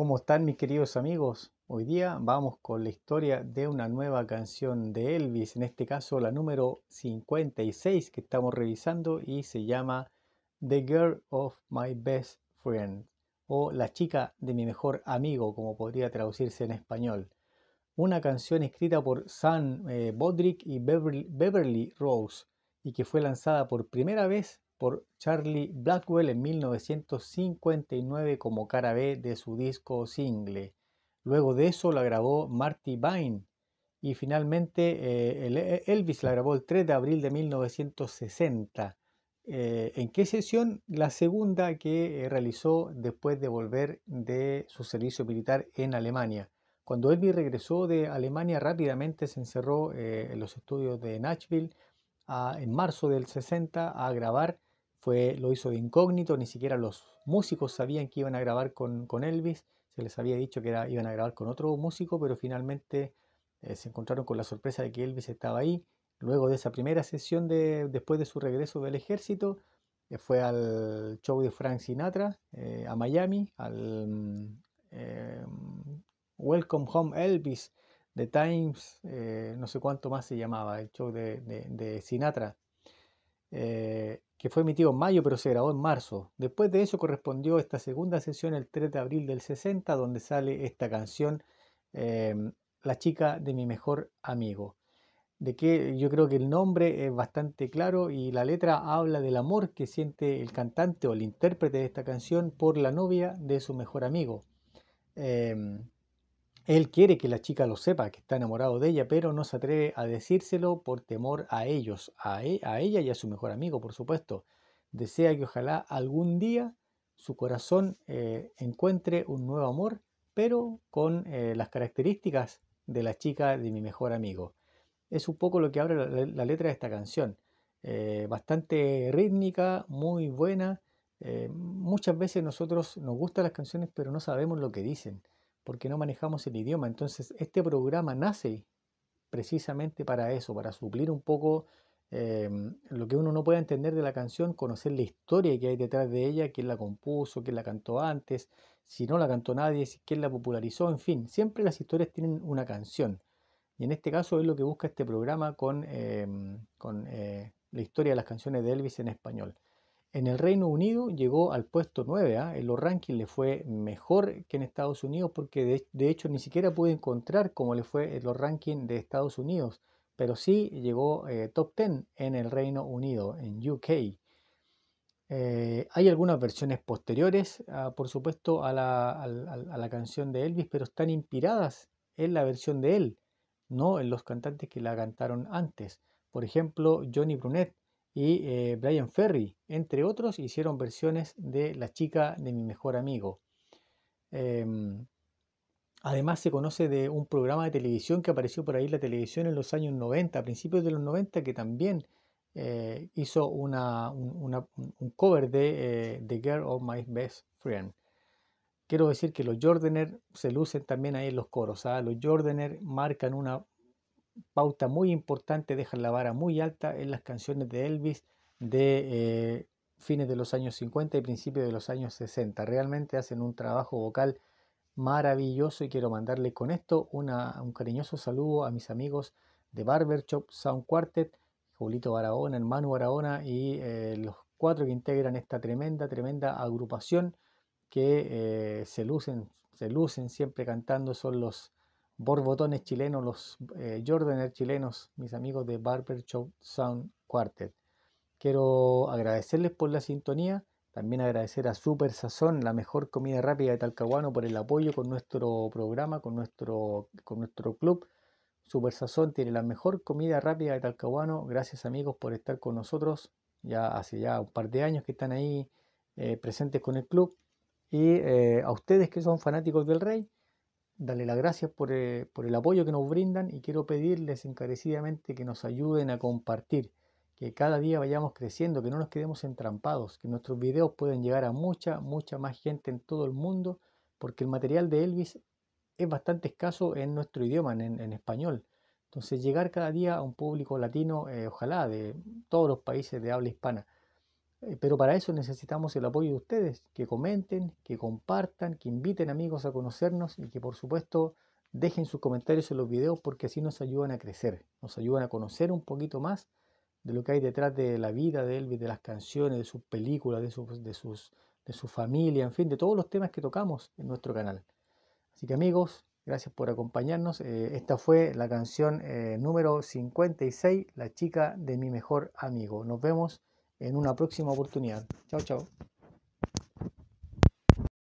¿Cómo están mis queridos amigos? Hoy día vamos con la historia de una nueva canción de Elvis, en este caso la número 56 que estamos revisando y se llama The Girl of My Best Friend o La chica de mi mejor amigo, como podría traducirse en español. Una canción escrita por Sam eh, Bodrick y Beverly Rose y que fue lanzada por primera vez por Charlie Blackwell en 1959 como cara B de su disco single. Luego de eso la grabó Marty Vine y finalmente eh, eh, Elvis la grabó el 3 de abril de 1960. Eh, ¿En qué sesión? La segunda que realizó después de volver de su servicio militar en Alemania. Cuando Elvis regresó de Alemania rápidamente se encerró en los estudios de Nashville en marzo del 60 a grabar fue, lo hizo de incógnito, ni siquiera los músicos sabían que iban a grabar con, Elvis, se les había dicho que iban a grabar con otro músico, pero finalmente eh, se encontraron con la sorpresa de que Elvis estaba ahí. Luego de esa primera sesión, de, después de su regreso del ejército, eh, fue al show de Frank Sinatra eh, a Miami, al mm, Welcome Home Elvis, The Times, no sé cuánto más se llamaba, el show de, Sinatra que fue emitido en mayo pero se grabó en marzo. Después de eso correspondió esta segunda sesión el 3 de abril del 60, donde sale esta canción, em, La chica de mi mejor amigo. De que yo creo que el nombre es bastante claro y la letra habla del amor que siente el cantante o el intérprete de esta canción por la novia de su mejor amigo. Em, él quiere que la chica lo sepa, que está enamorado de ella, pero no se atreve a decírselo por temor a ellos, a, e, ella y a su mejor amigo, por supuesto. Desea que ojalá algún día su corazón eh, encuentre un nuevo amor, pero con eh, las características de la chica de mi mejor amigo. Es un poco lo que abre la, letra de esta canción. Eh, bastante rítmica, muy buena. muchas veces nosotros nos gustan las canciones, pero no sabemos lo que dicen porque no manejamos el idioma. Entonces, este programa nace precisamente para eso, para suplir un poco em, lo que uno no puede entender de la canción, conocer la historia que hay detrás de ella, quién la compuso, quién la cantó antes, si no la cantó nadie, si quién la popularizó, en fin, siempre las historias tienen una canción. Y en este caso es lo que busca este programa con, em, eh, la historia de las canciones de Elvis en español. En el Reino Unido llegó al puesto 9, ¿ah? en los rankings le fue mejor que en Estados Unidos porque de, hecho ni siquiera pude encontrar cómo le fue en los rankings de Estados Unidos, pero sí llegó eh, top 10 en el Reino Unido, en UK. Eh, hay algunas versiones posteriores, ah, por supuesto, a la, a la, canción de Elvis, pero están inspiradas en la versión de él, no en los cantantes que la cantaron antes. Por ejemplo, Johnny Brunet y eh, Brian Ferry, entre otros, hicieron versiones de La chica de mi mejor amigo. Em, además se conoce de un programa de televisión que apareció por ahí en la televisión en los años 90, a principios de los 90, que también eh, hizo una, un, cover de eh, The Girl of My Best Friend. Quiero decir que los Jordaners se lucen también ahí en los coros. ¿ah? Los Jordaner marcan una pauta muy importante, dejan la vara muy alta en las canciones de Elvis de eh, fines de los años 50 y principios de los años 60. Realmente hacen un trabajo vocal maravilloso y quiero mandarle con esto un cariñoso saludo a mis amigos de Barber Shop Sound Quartet, Julito Barahona, hermano Barahona y eh, los cuatro que integran esta tremenda, tremenda agrupación que eh, se lucen, se lucen siempre cantando, son los borbotones chilenos, los eh, Jordaners chilenos, mis amigos de Barber Show Sound Quartet. Quiero agradecerles por la sintonía, también agradecer a Super Sazón, la mejor comida rápida de Talcahuano, por el apoyo con nuestro programa, con nuestro, con nuestro club. Super Sazón tiene la mejor comida rápida de Talcahuano. Gracias amigos por estar con nosotros. Ya hace ya un par de años que están ahí eh, presentes con el club. Y eh, a ustedes que son fanáticos del Rey, darle las gracias eh, por, el apoyo que nos brindan y quiero pedirles encarecidamente que nos ayuden a compartir, que cada día vayamos creciendo, que no nos quedemos entrampados, que nuestros videos pueden llegar a mucha, mucha más gente en todo el mundo, porque el material de Elvis es bastante escaso en nuestro idioma, en, español. Entonces llegar cada día a un público latino, eh, ojalá, de todos los países de habla hispana. Eh, pero para eso necesitamos el apoyo de ustedes, que comenten, que compartan, que inviten amigos a conocernos y que por supuesto dejen sus comentarios en los videos porque así nos ayudan a crecer, nos ayudan a conocer un poquito más de lo que hay detrás de la vida de Elvis, de las canciones, de sus películas, de, sus, de, sus, de su familia, en fin, de todos los temas que tocamos en nuestro canal. Así que amigos, gracias por acompañarnos. Eh, esta fue la canción eh, número 56, La chica de mi mejor amigo. Nos vemos en una próxima oportunidad. Chao, chao.